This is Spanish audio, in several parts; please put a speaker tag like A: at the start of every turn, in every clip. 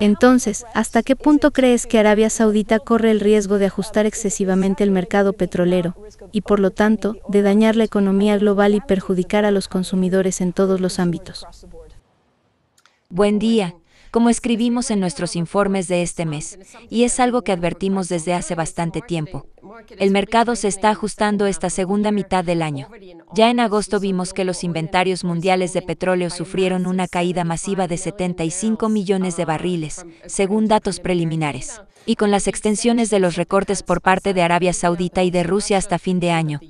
A: Entonces, ¿hasta qué punto crees que Arabia Saudita corre el riesgo de ajustar excesivamente el mercado petrolero y, por lo tanto, de dañar la economía global y perjudicar a los consumidores
B: en todos los ámbitos? Buen día como escribimos en nuestros informes de este mes, y es algo que advertimos desde hace bastante tiempo. El mercado se está ajustando esta segunda mitad del año. Ya en agosto vimos que los inventarios mundiales de petróleo sufrieron una caída masiva de 75 millones de barriles, según datos preliminares y con las extensiones de los recortes por parte de Arabia Saudita y de Rusia hasta fin de año.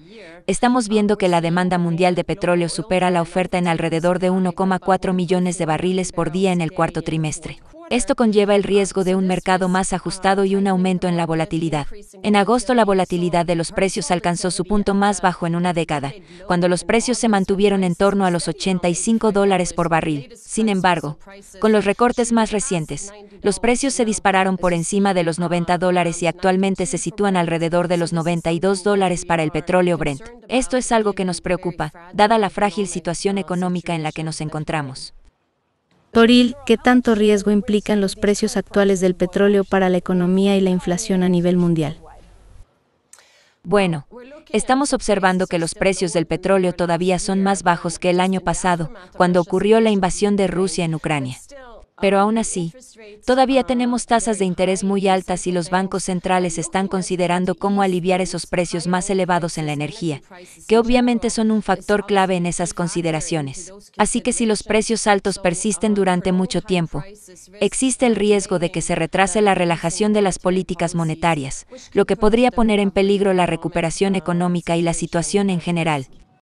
B: Estamos viendo que la demanda mundial de petróleo supera la oferta en alrededor de 1,4 millones de barriles por día en el cuarto trimestre. Esto conlleva el riesgo de un mercado más ajustado y un aumento en la volatilidad. En agosto la volatilidad de los precios alcanzó su punto más bajo en una década, cuando los precios se mantuvieron en torno a los 85 dólares por barril. Sin embargo, con los recortes más recientes, los precios se dispararon por encima de los 90 dólares y actualmente se sitúan alrededor de los 92 dólares para el petróleo Brent. Esto es algo que nos preocupa, dada la frágil situación económica en la que nos encontramos.
A: Toril, ¿qué tanto riesgo implican los precios actuales del petróleo para la economía y la inflación a nivel mundial?
B: Bueno, estamos observando que los precios del petróleo todavía son más bajos que el año pasado, cuando ocurrió la invasión de Rusia en Ucrania. Pero aún así, todavía tenemos tasas de interés muy altas y los bancos centrales están considerando cómo aliviar esos precios más elevados en la energía, que obviamente son un factor clave en esas consideraciones. Así que si los precios altos persisten durante mucho tiempo, existe el riesgo de que se retrase la relajación de las políticas monetarias, lo que podría poner en peligro la recuperación económica y la situación en general.